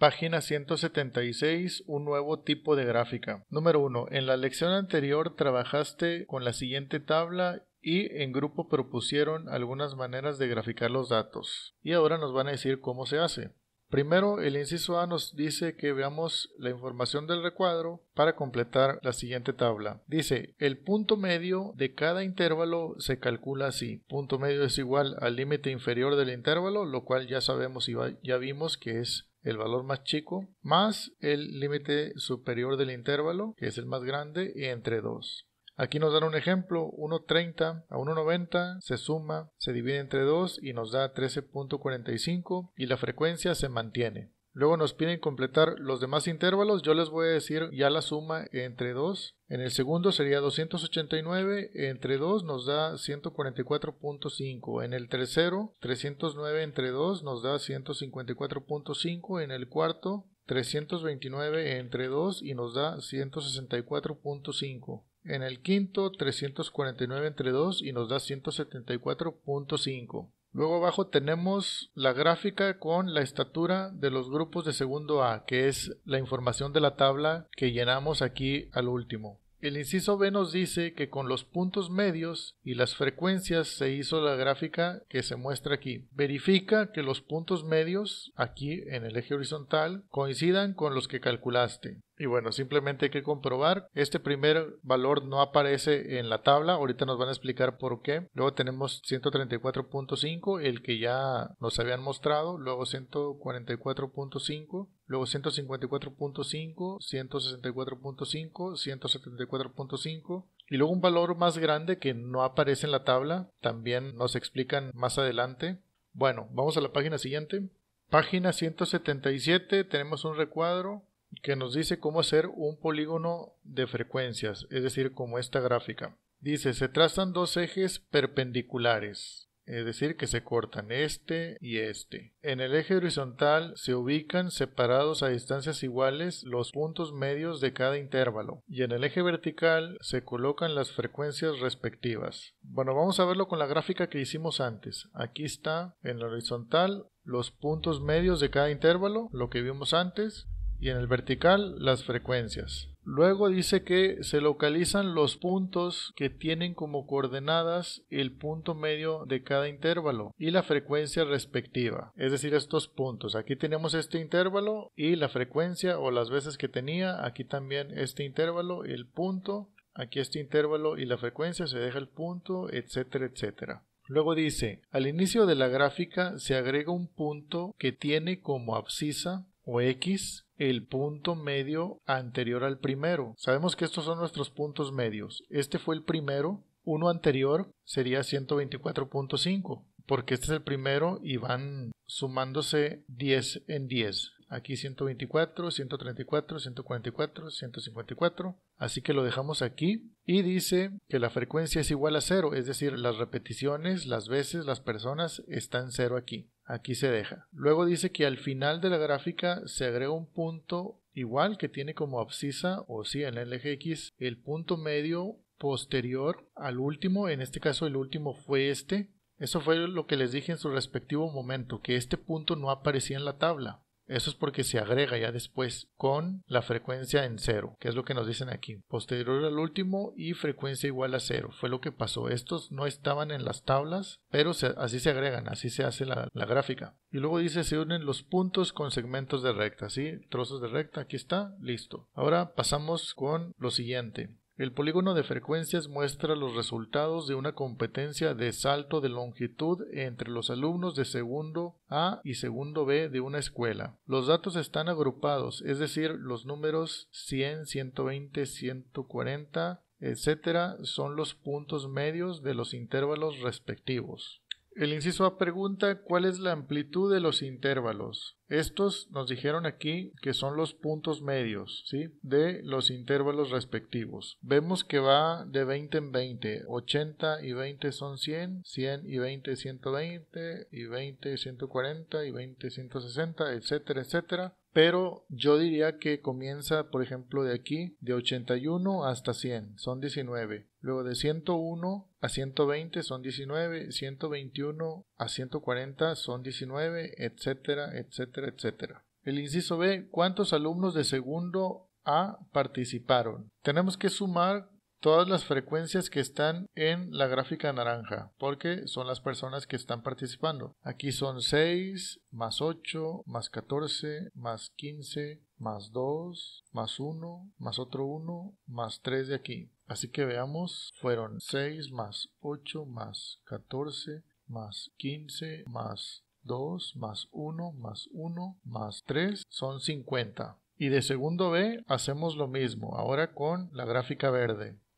Página 176. Un nuevo tipo de gráfica. Número 1. En la lección anterior trabajaste con la siguiente tabla y en grupo propusieron algunas maneras de graficar los datos. Y ahora nos van a decir cómo se hace. Primero, el inciso A nos dice que veamos la información del recuadro para completar la siguiente tabla. Dice, el punto medio de cada intervalo se calcula así. Punto medio es igual al límite inferior del intervalo, lo cual ya sabemos y ya vimos que es el valor más chico, más el límite superior del intervalo, que es el más grande, entre dos. Aquí nos dan un ejemplo, 1.30 a 1.90 se suma, se divide entre 2 y nos da 13.45 y la frecuencia se mantiene. Luego nos piden completar los demás intervalos, yo les voy a decir ya la suma entre 2. En el segundo sería 289 entre 2 nos da 144.5. En el tercero 309 entre 2 nos da 154.5. En el cuarto 329 entre 2 y nos da 164.5. En el quinto, 349 entre 2 y nos da 174.5. Luego abajo tenemos la gráfica con la estatura de los grupos de segundo A, que es la información de la tabla que llenamos aquí al último. El inciso B nos dice que con los puntos medios y las frecuencias se hizo la gráfica que se muestra aquí. Verifica que los puntos medios aquí en el eje horizontal coincidan con los que calculaste. Y bueno, simplemente hay que comprobar. Este primer valor no aparece en la tabla. Ahorita nos van a explicar por qué. Luego tenemos 134.5, el que ya nos habían mostrado. Luego 144.5 luego 154.5, 164.5, 174.5 y luego un valor más grande que no aparece en la tabla, también nos explican más adelante. Bueno, vamos a la página siguiente. Página 177 tenemos un recuadro que nos dice cómo hacer un polígono de frecuencias, es decir, como esta gráfica. Dice, se trazan dos ejes perpendiculares, es decir, que se cortan este y este. En el eje horizontal se ubican separados a distancias iguales los puntos medios de cada intervalo y en el eje vertical se colocan las frecuencias respectivas. Bueno, vamos a verlo con la gráfica que hicimos antes. Aquí está en el horizontal los puntos medios de cada intervalo, lo que vimos antes y en el vertical las frecuencias. Luego dice que se localizan los puntos que tienen como coordenadas el punto medio de cada intervalo y la frecuencia respectiva, es decir, estos puntos. Aquí tenemos este intervalo y la frecuencia o las veces que tenía, aquí también este intervalo, y el punto, aquí este intervalo y la frecuencia, se deja el punto, etcétera, etcétera. Luego dice, al inicio de la gráfica se agrega un punto que tiene como abscisa o X el punto medio anterior al primero. Sabemos que estos son nuestros puntos medios. Este fue el primero, uno anterior sería 124.5, porque este es el primero y van sumándose 10 en 10. Aquí 124, 134, 144, 154. Así que lo dejamos aquí y dice que la frecuencia es igual a cero, es decir, las repeticiones, las veces, las personas están cero aquí. Aquí se deja. Luego dice que al final de la gráfica se agrega un punto igual que tiene como abscisa o sí en el eje X el punto medio posterior al último, en este caso el último fue este. Eso fue lo que les dije en su respectivo momento, que este punto no aparecía en la tabla. Eso es porque se agrega ya después con la frecuencia en cero, que es lo que nos dicen aquí. Posterior al último y frecuencia igual a cero. Fue lo que pasó. Estos no estaban en las tablas, pero así se agregan, así se hace la, la, gráfica. Y luego dice se unen los puntos con segmentos de recta, ¿sí? Trozos de recta, aquí está, listo. Ahora pasamos con lo siguiente. El polígono de frecuencias muestra los resultados de una competencia de salto de longitud entre los alumnos de segundo A y segundo B de una escuela. Los datos están agrupados, es decir, los números 100, 120, 140, etcétera, son los puntos medios de los intervalos respectivos. El inciso A pregunta cuál es la amplitud de los intervalos. Estos nos dijeron aquí que son los puntos medios ¿sí? de los intervalos respectivos. Vemos que va de 20 en 20. 80 y 20 son 100, 100 y 20 120, y 20 140, y 20 160, etcétera, etcétera pero yo diría que comienza, por ejemplo, de aquí, de 81 hasta 100, son 19. Luego de 101 a 120 son 19, 121 a 140 son 19, etcétera, etcétera, etcétera. El inciso B, ¿cuántos alumnos de segundo A participaron? Tenemos que sumar todas las frecuencias que están en la gráfica naranja, porque son las personas que están participando. Aquí son 6, más 8, más 14, más 15, más 2, más 1, más otro 1, más 3 de aquí. Así que veamos, fueron 6 más 8 más 14 más 15 más 2 más 1 más 1 más 3 son 50. Y de segundo B hacemos lo mismo, ahora con la gráfica verde.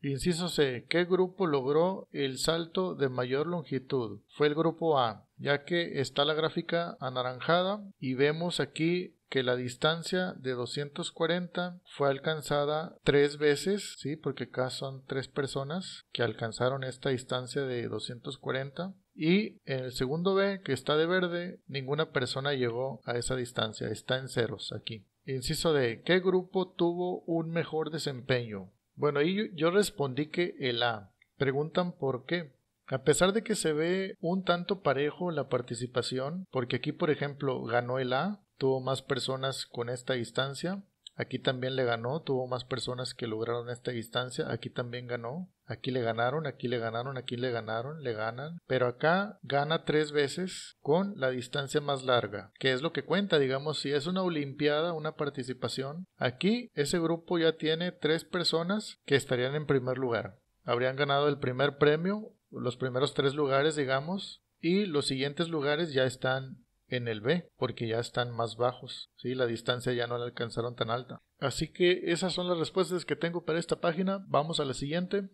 Inciso C. ¿Qué grupo logró el salto de mayor longitud? Fue el grupo A, ya que está la gráfica anaranjada y vemos aquí que la distancia de 240 fue alcanzada tres veces, sí, porque acá son tres personas que alcanzaron esta distancia de 240. Y en el segundo B, que está de verde, ninguna persona llegó a esa distancia, está en ceros aquí. Inciso D, ¿qué grupo tuvo un mejor desempeño? Bueno, y yo, yo respondí que el eh, A. Preguntan por qué. A pesar de que se ve un tanto parejo la participación, porque aquí por ejemplo ganó el A, tuvo más personas con esta distancia, Aquí también le ganó, tuvo más personas que lograron esta distancia, aquí también ganó, aquí le ganaron, aquí le ganaron, aquí le ganaron, le ganan, pero acá gana tres veces con la distancia más larga, que es lo que cuenta, digamos, si es una olimpiada, una participación, aquí ese grupo ya tiene tres personas que estarían en primer lugar, habrían ganado el primer premio, los primeros tres lugares, digamos, y los siguientes lugares ya están en el B, porque ya están más bajos, ¿sí? la distancia ya no la alcanzaron tan alta. Así que esas son las respuestas que tengo para esta página. Vamos a la siguiente.